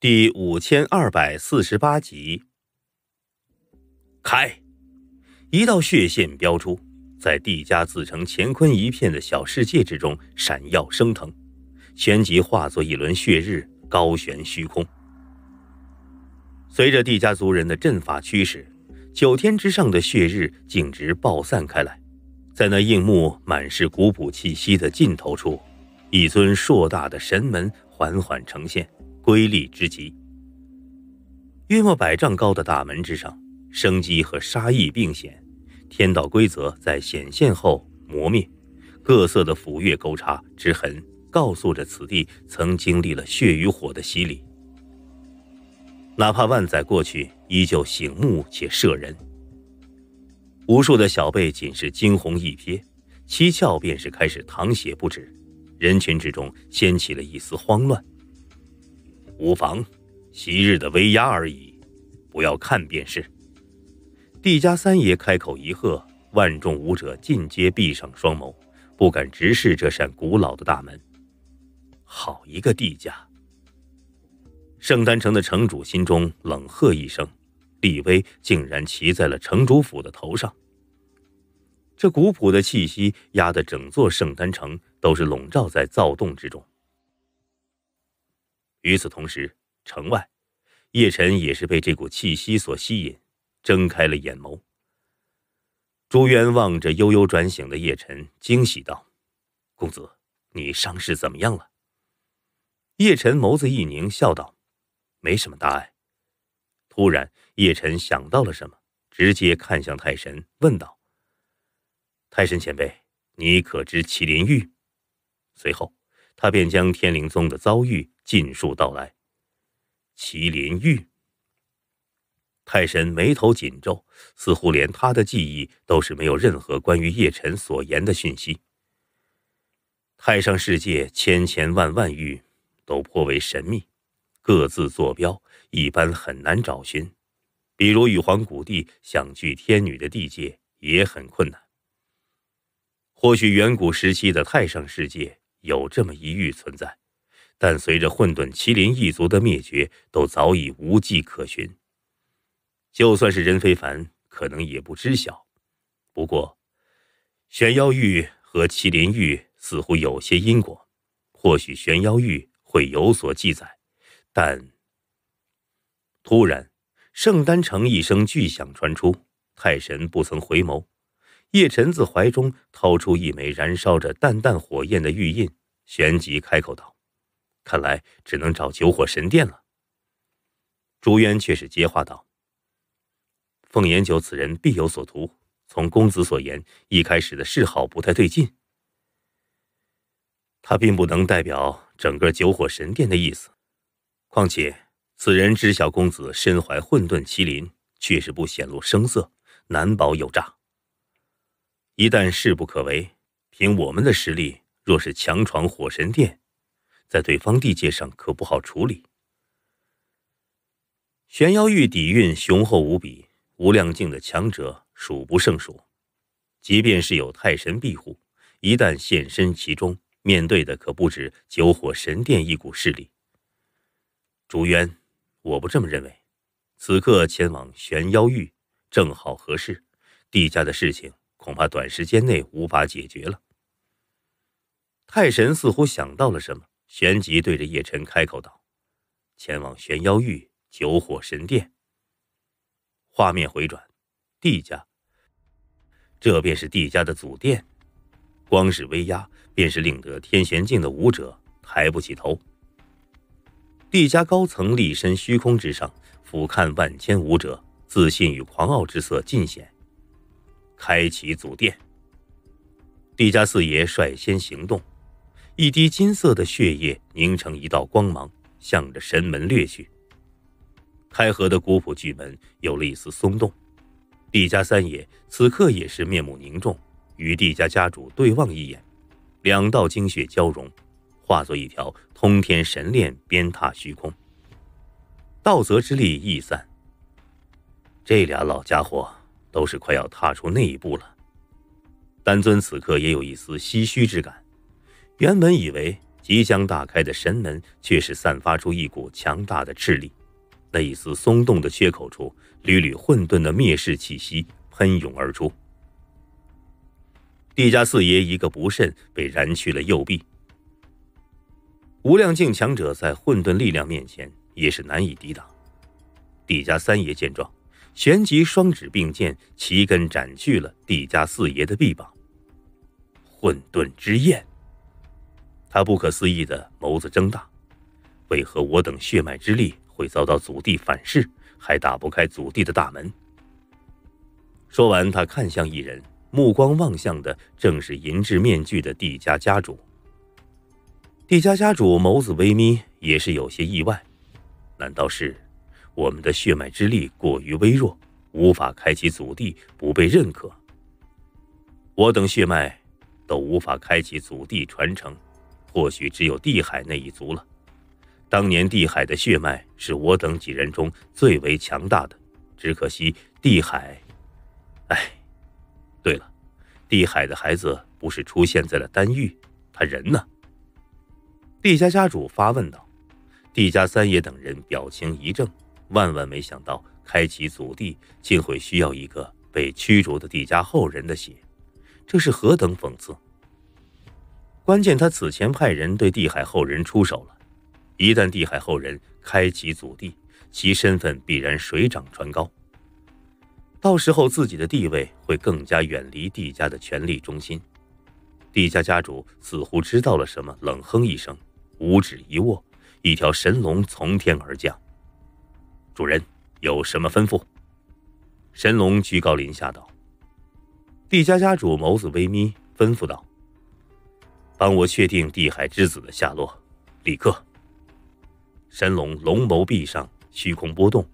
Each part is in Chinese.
第五千二百四十八集，开，一道血线飙出，在帝家自成乾坤一片的小世界之中闪耀升腾，旋即化作一轮血日，高悬虚空。随着帝家族人的阵法驱使，九天之上的血日径直爆散开来，在那硬木满是古朴气息的尽头处，一尊硕大的神门缓缓呈现。瑰丽之极，约莫百丈高的大门之上，生机和杀意并显，天道规则在显现后磨灭，各色的斧钺勾叉之痕，告诉着此地曾经历了血与火的洗礼。哪怕万载过去，依旧醒目且慑人。无数的小辈仅是惊鸿一瞥，七窍便是开始淌血不止，人群之中掀起了一丝慌乱。无妨，昔日的威压而已，不要看便是。帝家三爷开口一喝，万众武者尽皆闭上双眸，不敢直视这扇古老的大门。好一个帝家！圣丹城的城主心中冷喝一声，帝威竟然骑在了城主府的头上。这古朴的气息压得整座圣丹城都是笼罩在躁动之中。与此同时，城外，叶晨也是被这股气息所吸引，睁开了眼眸。朱渊望着悠悠转醒的叶晨，惊喜道：“公子，你伤势怎么样了？”叶晨眸子一凝，笑道：“没什么大碍。”突然，叶晨想到了什么，直接看向太神，问道：“太神前辈，你可知麒麟玉？”随后。他便将天灵宗的遭遇尽数道来。麒麟玉。太神眉头紧皱，似乎连他的记忆都是没有任何关于叶辰所言的讯息。太上世界千千万万域，都颇为神秘，各自坐标一般很难找寻。比如羽皇古地，想聚天女的地界也很困难。或许远古时期的太上世界。有这么一域存在，但随着混沌麒麟一族的灭绝，都早已无迹可寻。就算是任非凡，可能也不知晓。不过，玄妖域和麒麟域似乎有些因果，或许玄妖域会有所记载。但突然，圣丹城一声巨响传出，太神不曾回眸。叶晨自怀中掏出一枚燃烧着淡淡火焰的玉印，旋即开口道：“看来只能找九火神殿了。”朱渊却是接话道：“凤眼九此人必有所图，从公子所言一开始的嗜好不太对劲，他并不能代表整个九火神殿的意思。况且此人知晓公子身怀混沌麒麟，却是不显露声色，难保有诈。”一旦势不可为，凭我们的实力，若是强闯火神殿，在对方地界上可不好处理。玄妖域底蕴雄厚无比，无量境的强者数不胜数，即便是有太神庇护，一旦现身其中，面对的可不止九火神殿一股势力。朱渊，我不这么认为，此刻前往玄妖域正好合适，地下的事情。恐怕短时间内无法解决了。太神似乎想到了什么，旋即对着叶辰开口道：“前往玄妖域九火神殿。”画面回转，帝家。这便是帝家的祖殿，光是威压，便是令得天玄境的武者抬不起头。帝家高层立身虚空之上，俯瞰万千武者，自信与狂傲之色尽显。开启祖殿，帝家四爷率先行动，一滴金色的血液凝成一道光芒，向着神门掠去。开合的古朴巨门有了一丝松动，帝家三爷此刻也是面目凝重，与帝家家主对望一眼，两道精血交融，化作一条通天神链，鞭挞虚空。道泽之力溢散，这俩老家伙。都是快要踏出那一步了，丹尊此刻也有一丝唏嘘之感。原本以为即将大开的神门，却是散发出一股强大的斥力，那一丝松动的缺口处，缕缕混沌的灭世气息喷涌而出。帝家四爷一个不慎，被燃去了右臂。无量境强者在混沌力量面前也是难以抵挡。帝家三爷见状。旋即，双指并肩，齐根斩去了帝家四爷的臂膀。混沌之焰。他不可思议的眸子睁大，为何我等血脉之力会遭到祖地反噬，还打不开祖地的大门？说完，他看向一人，目光望向的正是银质面具的帝家家主。帝家家主眸子微眯，也是有些意外，难道是？我们的血脉之力过于微弱，无法开启祖地，不被认可。我等血脉都无法开启祖地传承，或许只有地海那一族了。当年地海的血脉是我等几人中最为强大的，只可惜地海……哎。对了，地海的孩子不是出现在了丹域，他人呢？地家家主发问道。地家三爷等人表情一怔。万万没想到，开启祖地竟会需要一个被驱逐的帝家后人的血，这是何等讽刺！关键他此前派人对帝海后人出手了，一旦帝海后人开启祖地，其身份必然水涨船高，到时候自己的地位会更加远离帝家的权力中心。帝家家主似乎知道了什么，冷哼一声，五指一握，一条神龙从天而降。主人有什么吩咐？神龙居高临下道。帝家家主眸子微眯，吩咐道：“帮我确定地海之子的下落，立刻。”神龙龙眸壁上虚空波动，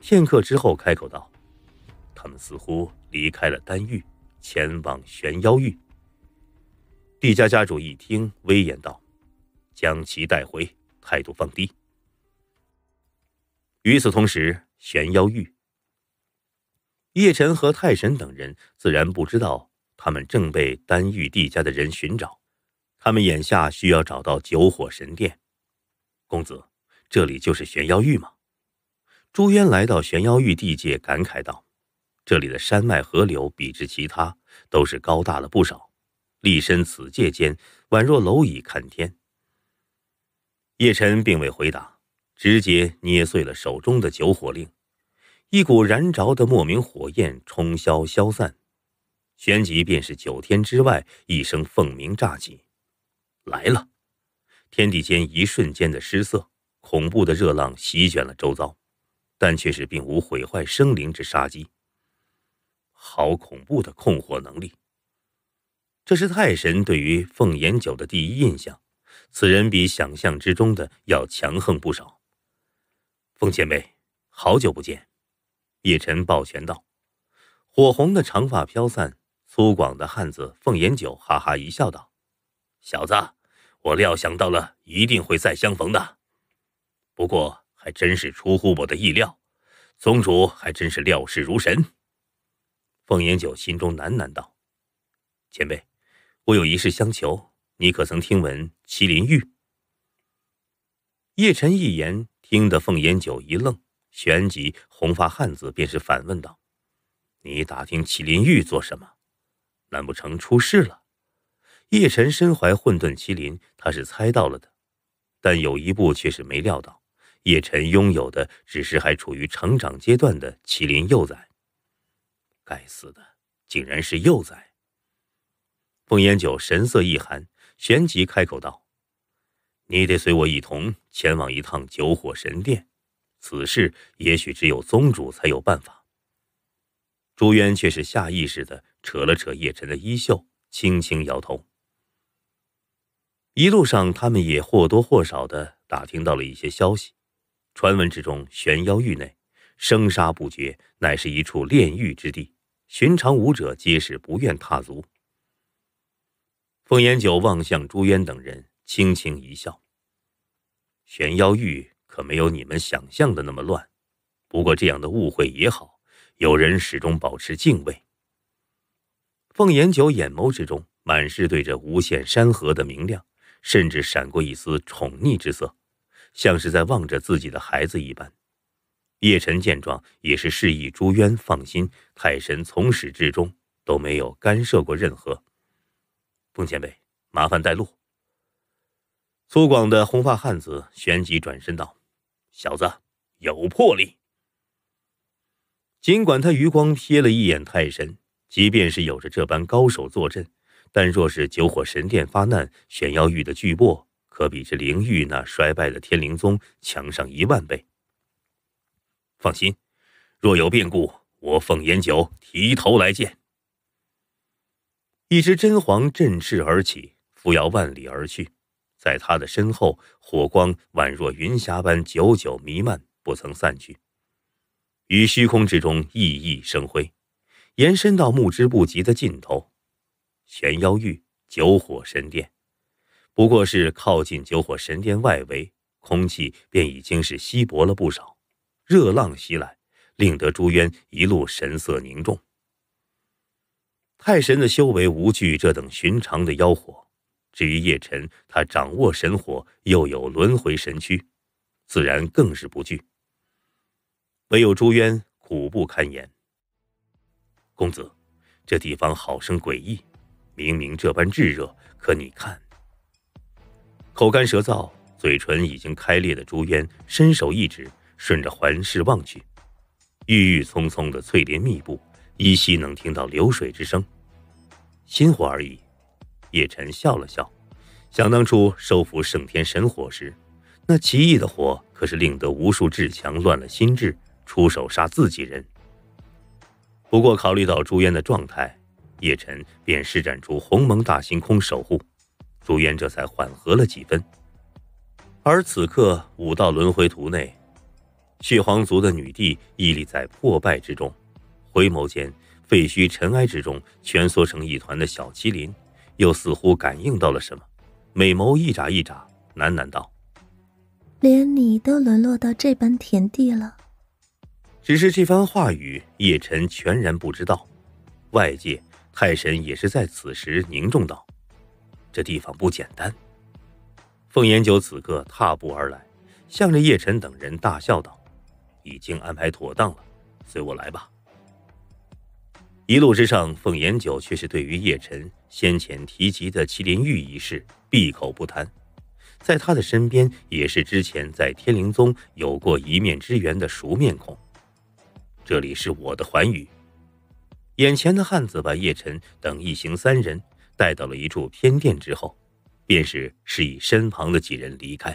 片刻之后开口道：“他们似乎离开了丹域，前往玄妖域。”帝家家主一听，威严道：“将其带回，态度放低。”与此同时，玄妖域。叶晨和太神等人自然不知道，他们正被丹玉帝家的人寻找。他们眼下需要找到九火神殿。公子，这里就是玄妖域吗？朱渊来到玄妖域地界，感慨道：“这里的山脉河流比之其他都是高大了不少，立身此界间，宛若蝼蚁看天。”叶晨并未回答。直接捏碎了手中的九火令，一股燃着的莫名火焰冲霄消散，旋即便是九天之外一声凤鸣炸起，来了，天地间一瞬间的失色，恐怖的热浪席卷了周遭，但却是并无毁坏生灵之杀机。好恐怖的控火能力！这是太神对于凤眼九的第一印象，此人比想象之中的要强横不少。凤前辈，好久不见！叶晨抱拳道：“火红的长发飘散，粗犷的汉子凤眼九哈哈一笑，道：‘小子，我料想到了，一定会再相逢的。不过，还真是出乎我的意料，宗主还真是料事如神。’”凤眼九心中喃喃道：“前辈，我有一事相求，你可曾听闻麒麟玉？”叶晨一言。听得凤眼九一愣，旋即红发汉子便是反问道：“你打听麒麟玉做什么？难不成出事了？”叶晨身怀混沌麒麟，他是猜到了的，但有一步却是没料到，叶晨拥有的只是还处于成长阶段的麒麟幼崽。该死的，竟然是幼崽！凤眼九神色一寒，旋即开口道。你得随我一同前往一趟九火神殿，此事也许只有宗主才有办法。朱渊却是下意识的扯了扯叶辰的衣袖，轻轻摇头。一路上，他们也或多或少的打听到了一些消息。传闻之中，玄妖域内生杀不绝，乃是一处炼狱之地，寻常武者皆是不愿踏足。凤烟九望向朱渊等人。轻轻一笑，玄妖域可没有你们想象的那么乱。不过这样的误会也好，有人始终保持敬畏。凤眼九眼眸之中满是对着无限山河的明亮，甚至闪过一丝宠溺之色，像是在望着自己的孩子一般。叶辰见状，也是示意朱渊放心，太神从始至终都没有干涉过任何。凤前辈，麻烦带路。粗犷的红发汉子旋即转身道：“小子，有魄力。”尽管他余光瞥了一眼太神，即便是有着这般高手坐镇，但若是九火神殿发难，玄妖域的巨擘可比这灵域那衰败的天灵宗强上一万倍。放心，若有变故，我凤烟九提头来见。一只真皇振翅而起，扶摇万里而去。在他的身后，火光宛若云霞般久久弥漫，不曾散去，于虚空之中熠熠生辉，延伸到目之不及的尽头。玄妖域九火神殿，不过是靠近九火神殿外围，空气便已经是稀薄了不少，热浪袭来，令得朱渊一路神色凝重。太神的修为无惧这等寻常的妖火。至于叶辰，他掌握神火，又有轮回神躯，自然更是不惧。唯有朱渊苦不堪言。公子，这地方好生诡异，明明这般炙热，可你看，口干舌燥，嘴唇已经开裂的朱渊伸手一指，顺着环视望去，郁郁葱葱的翠林密布，依稀能听到流水之声，心火而已。叶辰笑了笑，想当初收服圣天神火时，那奇异的火可是令得无数至强乱了心智，出手杀自己人。不过考虑到朱鸢的状态，叶辰便施展出鸿蒙大星空守护，朱鸢这才缓和了几分。而此刻，武道轮回图内，血皇族的女帝屹立在破败之中，回眸间，废墟尘埃之中蜷缩成一团的小麒麟。又似乎感应到了什么，美眸一眨一眨，喃喃道：“连你都沦落到这般田地了。”只是这番话语，叶辰全然不知道。外界，太神也是在此时凝重道：“这地方不简单。”凤颜九此刻踏步而来，向着叶辰等人大笑道：“已经安排妥当了，随我来吧。”一路之上，凤眼九却是对于叶晨先前提及的麒麟玉一事闭口不谈，在他的身边也是之前在天灵宗有过一面之缘的熟面孔。这里是我的寰宇，眼前的汉子把叶晨等一行三人带到了一处偏殿之后，便是示意身旁的几人离开。